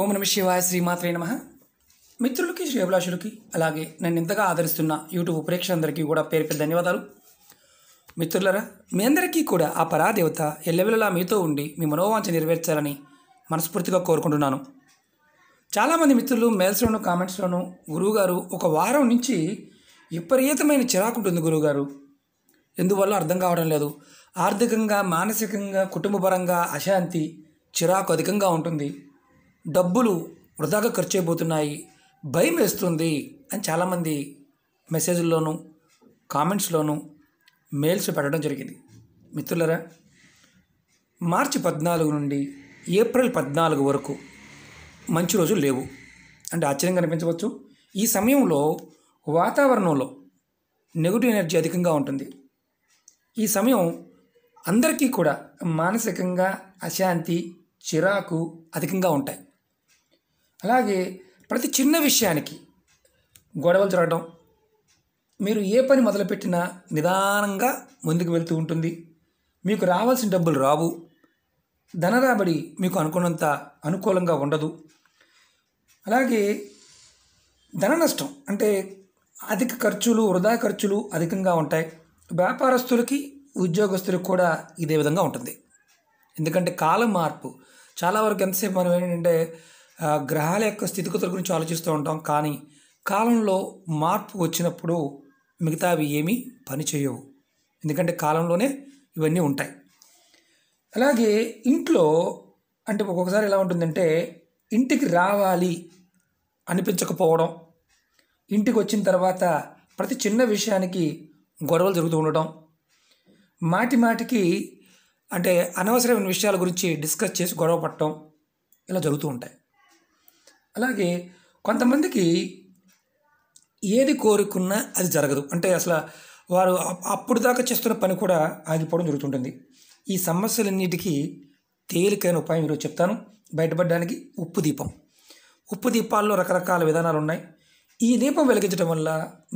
ఓం నమ శివాయ శ్రీమాత్రే నమ మిత్రులకి అభిలాషులకి అలాగే నన్ను ఇంతగా ఆదరిస్తున్న యూట్యూబ్ ప్రేక్షకులందరికీ కూడా పేరు పేరు ధన్యవాదాలు మిత్రులరా మీ అందరికీ కూడా ఆ పరాదేవత ఎల్లవెల్లలా మీతో ఉండి మీ మనోవాంఛ నెరవేర్చాలని మనస్ఫూర్తిగా కోరుకుంటున్నాను చాలామంది మిత్రులు మెయిల్స్లోను కామెంట్స్లోను గురువుగారు ఒక వారం నుంచి విపరీతమైన చిరాకు ఉంటుంది గురువుగారు ఎందువల్ల అర్థం కావడం లేదు ఆర్థికంగా మానసికంగా కుటుంబపరంగా అశాంతి చిరాకు అధికంగా ఉంటుంది డబ్బులు వృధాగా ఖర్చు అయిపోతున్నాయి భయం వేస్తుంది అని చాలామంది మెసేజ్ల్లోనూ కామెంట్స్లోనూ మెయిల్స్ పెట్టడం జరిగింది మిత్రులరా మార్చి పద్నాలుగు నుండి ఏప్రిల్ పద్నాలుగు వరకు మంచి రోజులు లేవు అంటే ఆశ్చర్యం కనిపించవచ్చు ఈ సమయంలో వాతావరణంలో నెగిటివ్ ఎనర్జీ అధికంగా ఉంటుంది ఈ సమయం అందరికీ కూడా మానసికంగా అశాంతి చిరాకు అధికంగా ఉంటాయి అలాగే ప్రతి చిన్న విషయానికి గొడవలు జరగడం మీరు ఏ పని మొదలుపెట్టినా నిదానంగా ముందుకు వెళ్తూ ఉంటుంది మీకు రావాల్సిన డబ్బులు రావు ధన రాబడి మీకు అనుకున్నంత అనుకూలంగా ఉండదు అలాగే ధన నష్టం అంటే అధిక ఖర్చులు వృధా ఖర్చులు అధికంగా ఉంటాయి వ్యాపారస్తులకి ఉద్యోగస్తులకు కూడా ఇదే విధంగా ఉంటుంది ఎందుకంటే కాలం మార్పు చాలా వరకు ఎంతసేపు మనం ఏంటంటే గ్రహాల యొక్క స్థితిగతుల గురించి ఆలోచిస్తూ ఉంటాం కానీ కాలంలో మార్పు వచ్చినప్పుడు మిగతావి ఏమీ పనిచేయవు ఎందుకంటే కాలంలోనే ఇవన్నీ ఉంటాయి అలాగే ఇంట్లో అంటే ఒక్కొక్కసారి ఎలా ఉంటుందంటే ఇంటికి రావాలి అనిపించకపోవడం ఇంటికి వచ్చిన తర్వాత ప్రతి చిన్న విషయానికి గొడవలు జరుగుతూ ఉండటం మాటి మాటికి అంటే అనవసరమైన విషయాల గురించి డిస్కస్ చేసి గొడవ పట్టడం ఇలా జరుగుతూ ఉంటాయి అలాగే కొంతమందికి ఏది కోరుకున్నా అది జరగదు అంటే అసలు వారు అప్పుడు దాకా చేస్తున్న పని కూడా ఆగిపోవడం జరుగుతుంటుంది ఈ సమస్యలన్నిటికీ తేలికైన ఉపాయం ఈరోజు చెప్తాను బయటపడడానికి ఉప్పు దీపం ఉప్పు దీపాల్లో రకరకాల విధానాలు ఉన్నాయి ఈ దీపం వెలిగించడం వల్ల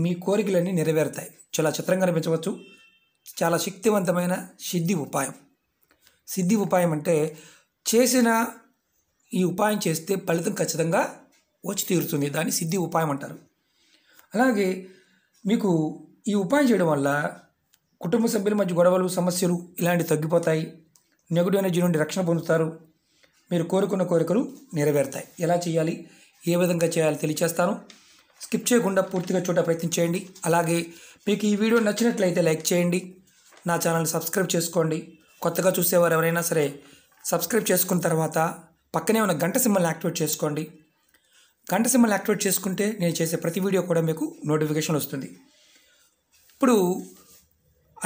మీ కోరికలన్నీ నెరవేరుతాయి చాలా చిత్రంగా అనిపించవచ్చు చాలా శక్తివంతమైన సిద్ధి ఉపాయం సిద్ధి ఉపాయం అంటే చేసిన ఈ ఉపాయం చేస్తే ఫలితం ఖచ్చితంగా వచ్చి తీరుతుంది దాన్ని సిద్ధి ఉపాయం అంటారు అలాగే మీకు ఈ ఉపాయం చేయడం వల్ల కుటుంబ సభ్యుల మధ్య గొడవలు సమస్యలు ఇలాంటివి తగ్గిపోతాయి నెగటివ్ ఎనర్జీ నుండి రక్షణ పొందుతారు మీరు కోరుకున్న కోరికలు నెరవేరుతాయి ఎలా చేయాలి ఏ విధంగా చేయాలో తెలియచేస్తాను స్కిప్ చేయకుండా పూర్తిగా చూడ ప్రయత్నం చేయండి అలాగే మీకు ఈ వీడియో నచ్చినట్లయితే లైక్ చేయండి నా ఛానల్ సబ్స్క్రైబ్ చేసుకోండి కొత్తగా చూసేవారు ఎవరైనా సరే సబ్స్క్రైబ్ చేసుకున్న తర్వాత పక్కనే ఉన్న గంట సింబల్ని యాక్టివేట్ చేసుకోండి గంట సింబల్ యాక్టివేట్ చేసుకుంటే నేను చేసే ప్రతి వీడియో కూడా మీకు నోటిఫికేషన్ వస్తుంది ఇప్పుడు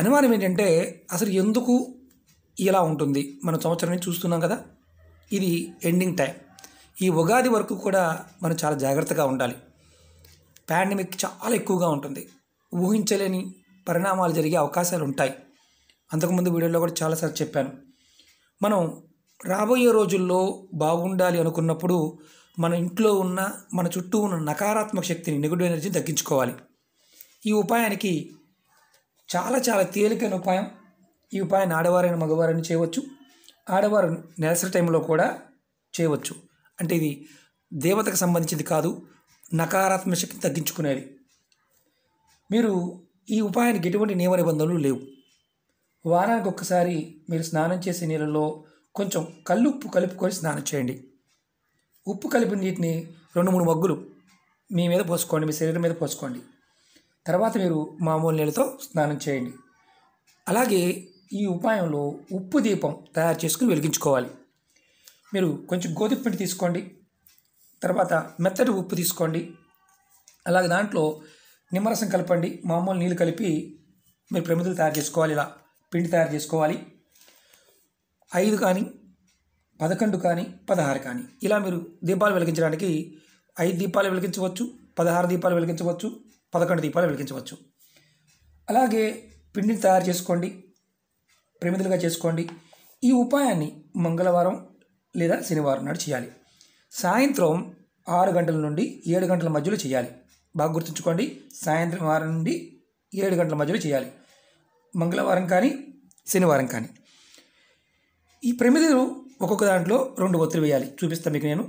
అనుమానం ఏంటంటే అసలు ఎందుకు ఇలా ఉంటుంది మనం సంవత్సరం చూస్తున్నాం కదా ఇది ఎండింగ్ టైం ఈ ఉగాది వరకు కూడా మనం చాలా జాగ్రత్తగా ఉండాలి పాండమిక్ చాలా ఎక్కువగా ఉంటుంది ఊహించలేని పరిణామాలు జరిగే అవకాశాలు ఉంటాయి అంతకుముందు వీడియోలో కూడా చాలాసార్లు చెప్పాను మనం రాబోయే రోజుల్లో బాగుండాలి అనుకున్నప్పుడు మన ఇంట్లో ఉన్న మన చుట్టూ ఉన్న నకారాత్మక శక్తిని నెగిటివ్ ఎనర్జీని తగ్గించుకోవాలి ఈ ఉపాయానికి చాలా చాలా తేలికైన ఉపాయం ఈ ఉపాయాన్ని ఆడవారైన మగవారైన చేయవచ్చు ఆడవారు నెలసరి టైంలో కూడా చేయవచ్చు అంటే ఇది దేవతకు సంబంధించింది కాదు నకారాత్మక శక్తిని తగ్గించుకునేది మీరు ఈ ఉపాయానికి ఎటువంటి నియమ నిబంధనలు లేవు వారానికి ఒక్కసారి మీరు స్నానం చేసే నీళ్ళలో కొంచెం కళ్ళు ఉప్పు కలుపుకొని స్నానం చేయండి ఉప్పు కలిపిన నీటిని రెండు మూడు మగ్గులు మీ మీద పోసుకోండి మీ శరీరం మీద పోసుకోండి తర్వాత మీరు మామూలు నీళ్ళతో స్నానం చేయండి అలాగే ఈ ఉపాయంలో ఉప్పు దీపం తయారు చేసుకుని వెలిగించుకోవాలి మీరు కొంచెం గోధుమ పిండి తీసుకోండి తర్వాత మెత్తటి ఉప్పు తీసుకోండి అలాగే దాంట్లో నిమ్మరసం కలపండి మామూలు నీళ్ళు కలిపి మీరు ప్రమిదలు తయారు చేసుకోవాలి ఇలా పిండి తయారు చేసుకోవాలి ఐదు కానీ పదకొండు కానీ పదహారు కానీ ఇలా మీరు దీపాలు వెలిగించడానికి ఐదు దీపాలు వెలిగించవచ్చు పదహారు దీపాలు వెలిగించవచ్చు పదకొండు దీపాలు వెలిగించవచ్చు అలాగే పిండిని తయారు చేసుకోండి ప్రమిదలుగా చేసుకోండి ఈ ఉపాయాన్ని మంగళవారం లేదా శనివారం నాడు చేయాలి సాయంత్రం ఆరు గంటల నుండి ఏడు గంటల మధ్యలో చేయాలి బాగా గుర్తుంచుకోండి సాయంత్రం వారం నుండి ఏడు గంటల మధ్యలో చేయాలి మంగళవారం కానీ శనివారం కానీ ఈ ప్రమిదలు ఒక్కొక్క దాంట్లో రెండు ఒత్తిడి వేయాలి చూపిస్తాను మీకు నేను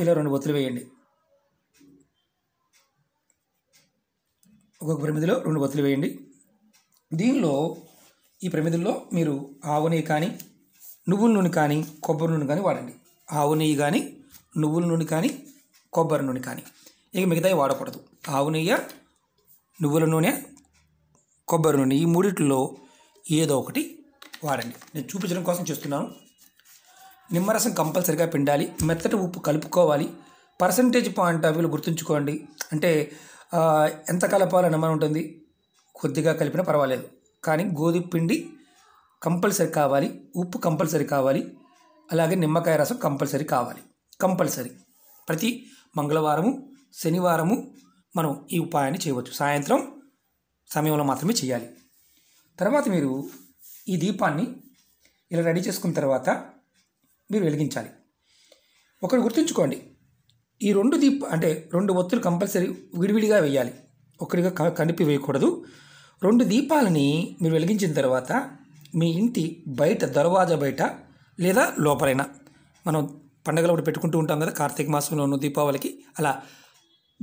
ఇలా రెండు ఒత్తిడి వేయండి ఒక్కొక్క ప్రమిదిలో రెండు ఒత్తిడి వేయండి దీనిలో ఈ ప్రమిదల్లో మీరు ఆవు నెయ్యి కానీ నువ్వుల నూనె కానీ కొబ్బరి నూనె కానీ వాడండి ఆవు నెయ్యి కానీ నువ్వుల నూనె కానీ కొబ్బరి నూనె కానీ ఇక మిగతావి వాడకూడదు ఆవు నెయ్యి నువ్వుల నూనె కొబ్బరి నూనె ఈ మూడిట్లో ఏదో ఒకటి వాడండి నేను చూపించడం కోసం చేస్తున్నాను నిమ్మరసం కంపల్సరిగా పిండాలి మెత్తటి ఉప్పు కలుపుకోవాలి పర్సంటేజ్ పాయింట్ ఆఫ్ వ్యూలో గుర్తుంచుకోండి అంటే ఎంత కలపాలో నిమ్మరం ఉంటుంది కొద్దిగా కలిపినా పర్వాలేదు కానీ గోధుమ పిండి కంపల్సరీ కావాలి ఉప్పు కంపల్సరీ కావాలి అలాగే నిమ్మకాయ రసం కంపల్సరీ కావాలి కంపల్సరీ ప్రతి మంగళవారము శనివారము మనం ఈ ఉపాయాన్ని చేయవచ్చు సాయంత్రం సమయంలో మాత్రమే చేయాలి తర్వాత మీరు ఈ దీపాన్ని ఇలా రెడీ చేసుకున్న తర్వాత మీరు వెలిగించాలి ఒకటి గుర్తుంచుకోండి ఈ రెండు దీప అంటే రెండు ఒత్తులు కంపల్సరీ విడివిడిగా వేయాలి ఒకటిగా కనిపి వేయకూడదు రెండు దీపాలని మీరు వెలిగించిన తర్వాత మీ ఇంటి బయట దర్వాజా బయట లేదా లోపలైనా మనం కూడా పెట్టుకుంటూ ఉంటాం కదా కార్తీక మాసంలో ఉన్న దీపావళికి అలా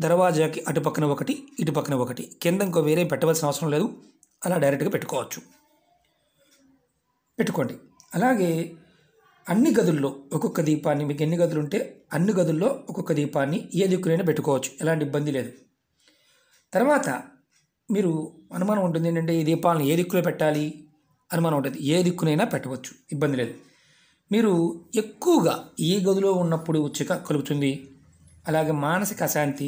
దర్వాజాకి అటుపక్కన ఒకటి ఇటుపక్కన ఒకటి కింద ఇంకో వేరే పెట్టవలసిన అవసరం లేదు అలా డైరెక్ట్గా పెట్టుకోవచ్చు పెట్టుకోండి అలాగే అన్ని గదుల్లో ఒక్కొక్క దీపాన్ని మీకు ఎన్ని గదులు ఉంటే అన్ని గదుల్లో ఒక్కొక్క దీపాన్ని ఏ దిక్కునైనా పెట్టుకోవచ్చు ఎలాంటి ఇబ్బంది లేదు తర్వాత మీరు అనుమానం ఉంటుంది ఏంటంటే ఈ దీపాలను ఏ దిక్కులో పెట్టాలి అనుమానం ఉంటుంది ఏ దిక్కునైనా పెట్టవచ్చు ఇబ్బంది లేదు మీరు ఎక్కువగా ఏ గదిలో ఉన్నప్పుడు ఉచిక కలుగుతుంది అలాగే మానసిక అశాంతి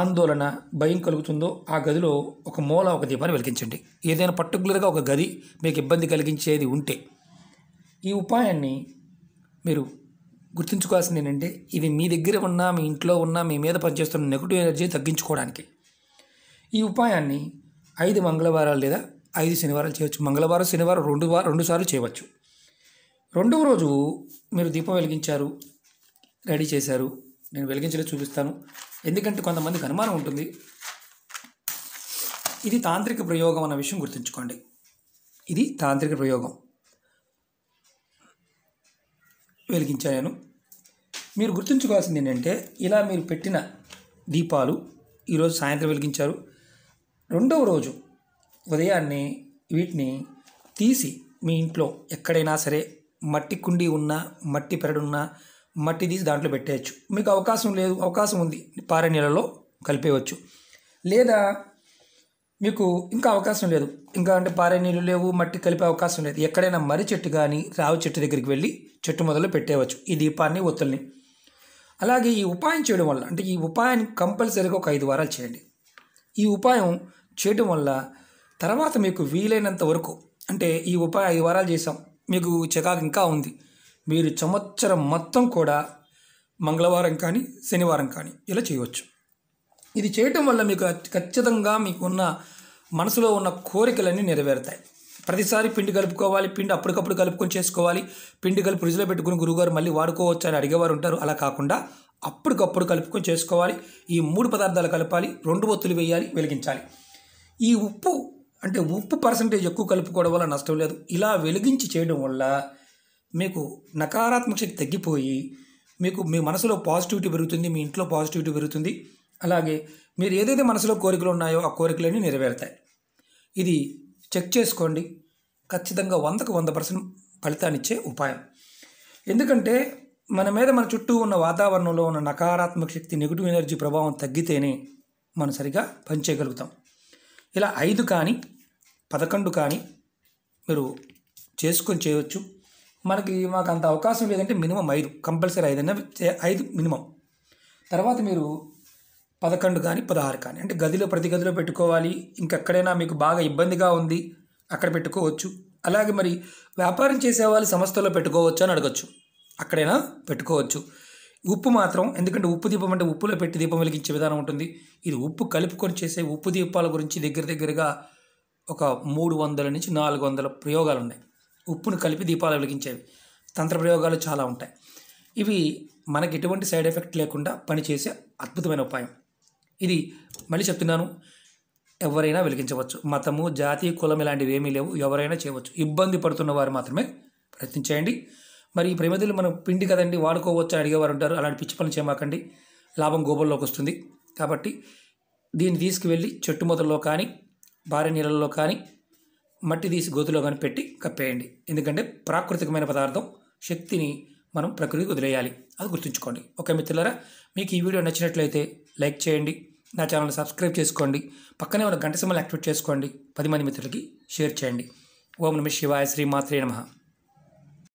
ఆందోళన భయం కలుగుతుందో ఆ గదిలో ఒక మూల ఒక దీపాన్ని వెలిగించండి ఏదైనా పర్టికులర్గా ఒక గది మీకు ఇబ్బంది కలిగించేది ఉంటే ఈ ఉపాయాన్ని మీరు గుర్తుంచుకోవాల్సింది ఏంటంటే ఇది మీ దగ్గర ఉన్న మీ ఇంట్లో ఉన్న మీ మీద పనిచేస్తున్న నెగిటివ్ ఎనర్జీ తగ్గించుకోవడానికి ఈ ఉపాయాన్ని ఐదు మంగళవారాలు లేదా ఐదు శనివారాలు చేయవచ్చు మంగళవారం శనివారం రెండు రెండు సార్లు చేయవచ్చు రెండవ రోజు మీరు దీపం వెలిగించారు రెడీ చేశారు నేను వెలిగించలే చూపిస్తాను ఎందుకంటే కొంతమందికి అనుమానం ఉంటుంది ఇది తాంత్రిక ప్రయోగం అన్న విషయం గుర్తుంచుకోండి ఇది తాంత్రిక ప్రయోగం వెలిగించాను మీరు గుర్తుంచుకోవాల్సింది ఏంటంటే ఇలా మీరు పెట్టిన దీపాలు ఈరోజు సాయంత్రం వెలిగించారు రెండవ రోజు ఉదయాన్నే వీటిని తీసి మీ ఇంట్లో ఎక్కడైనా సరే మట్టి కుండి ఉన్నా మట్టి పెరడున్నా మట్టి తీసి దాంట్లో పెట్టేయచ్చు మీకు అవకాశం లేదు అవకాశం ఉంది పారే నీళ్ళలో కలిపేయవచ్చు లేదా మీకు ఇంకా అవకాశం లేదు ఇంకా అంటే పారే నీళ్ళు లేవు మట్టి కలిపే అవకాశం లేదు ఎక్కడైనా మర్రి చెట్టు కానీ రావి చెట్టు దగ్గరికి వెళ్ళి చెట్టు మొదలు పెట్టేయవచ్చు ఈ దీపాన్ని ఒత్తుల్ని అలాగే ఈ ఉపాయం చేయడం వల్ల అంటే ఈ ఉపాయాన్ని కంపల్సరీగా ఒక ఐదు వారాలు చేయండి ఈ ఉపాయం చేయడం వల్ల తర్వాత మీకు వీలైనంత వరకు అంటే ఈ ఉపాయం ఐదు వారాలు చేసాం మీకు చికాకు ఇంకా ఉంది మీరు సంవత్సరం మొత్తం కూడా మంగళవారం కానీ శనివారం కానీ ఇలా చేయవచ్చు ఇది చేయటం వల్ల మీకు ఖచ్చితంగా మీకున్న మనసులో ఉన్న కోరికలన్నీ నెరవేరుతాయి ప్రతిసారి పిండి కలుపుకోవాలి పిండి అప్పటికప్పుడు కలుపుకొని చేసుకోవాలి పిండి కలిపి ఫ్రిడ్జ్లో పెట్టుకుని గురువుగారు మళ్ళీ వాడుకోవచ్చు అని అడిగేవారు ఉంటారు అలా కాకుండా అప్పటికప్పుడు కలుపుకొని చేసుకోవాలి ఈ మూడు పదార్థాలు కలపాలి రెండు ఒత్తులు వేయాలి వెలిగించాలి ఈ ఉప్పు అంటే ఉప్పు పర్సంటేజ్ ఎక్కువ కలుపుకోవడం వల్ల నష్టం లేదు ఇలా వెలిగించి చేయడం వల్ల మీకు నకారాత్మక శక్తి తగ్గిపోయి మీకు మీ మనసులో పాజిటివిటీ పెరుగుతుంది మీ ఇంట్లో పాజిటివిటీ పెరుగుతుంది అలాగే మీరు ఏదైతే మనసులో కోరికలు ఉన్నాయో ఆ కోరికలన్నీ నెరవేరుతాయి ఇది చెక్ చేసుకోండి ఖచ్చితంగా వందకు వంద పర్సెంట్ ఫలితాన్నిచ్చే ఉపాయం ఎందుకంటే మన మీద మన చుట్టూ ఉన్న వాతావరణంలో ఉన్న నకారాత్మక శక్తి నెగిటివ్ ఎనర్జీ ప్రభావం తగ్గితేనే మనం సరిగా పనిచేయగలుగుతాం ఇలా ఐదు కానీ పదకొండు కానీ మీరు చేసుకొని చేయవచ్చు మనకి మాకు అంత అవకాశం లేదంటే మినిమం ఐదు కంపల్సరీ ఐదైనా ఐదు మినిమం తర్వాత మీరు పదకొండు కానీ పదహారు కానీ అంటే గదిలో ప్రతి గదిలో పెట్టుకోవాలి ఇంకెక్కడైనా మీకు బాగా ఇబ్బందిగా ఉంది అక్కడ పెట్టుకోవచ్చు అలాగే మరి వ్యాపారం చేసేవాళ్ళు సంస్థలో పెట్టుకోవచ్చు అని అడగచ్చు అక్కడైనా పెట్టుకోవచ్చు ఉప్పు మాత్రం ఎందుకంటే ఉప్పు దీపం అంటే ఉప్పులో పెట్టి దీపం వెలిగించే విధానం ఉంటుంది ఇది ఉప్పు కలుపుకొని చేసే ఉప్పు దీపాల గురించి దగ్గర దగ్గరగా ఒక మూడు వందల నుంచి నాలుగు వందల ప్రయోగాలు ఉన్నాయి ఉప్పును కలిపి దీపాలు వెలిగించేవి తంత్ర ప్రయోగాలు చాలా ఉంటాయి ఇవి మనకి ఎటువంటి సైడ్ ఎఫెక్ట్ లేకుండా పనిచేసే అద్భుతమైన ఉపాయం ఇది మళ్ళీ చెప్తున్నాను ఎవరైనా వెలిగించవచ్చు మతము జాతి కులం ఇలాంటివి ఏమీ లేవు ఎవరైనా చేయవచ్చు ఇబ్బంది పడుతున్న వారు మాత్రమే ప్రయత్నించేయండి మరి ఈ ప్రమిదలు మనం పిండి కదండి వాడుకోవచ్చు అని అడిగేవారు ఉంటారు అలాంటి పిచ్చి పనులు చేయమాకండి లాభం గోబల్లోకి వస్తుంది కాబట్టి దీన్ని తీసుకువెళ్ళి చెట్టు మొదల్లో కానీ భారీ నీళ్ళల్లో కానీ మట్టి తీసి గోతులో కానీ పెట్టి కప్పేయండి ఎందుకంటే ప్రాకృతికమైన పదార్థం శక్తిని మనం ప్రకృతికి వదిలేయాలి అది గుర్తుంచుకోండి ఓకే మిత్రులారా మీకు ఈ వీడియో నచ్చినట్లయితే లైక్ చేయండి నా ఛానల్ సబ్స్క్రైబ్ చేసుకోండి పక్కనే ఉన్న గంట సమయాలు యాక్టివేట్ చేసుకోండి పది మంది మిత్రులకి షేర్ చేయండి ఓం నమ శివాయ శ్రీ మాత్రే నమ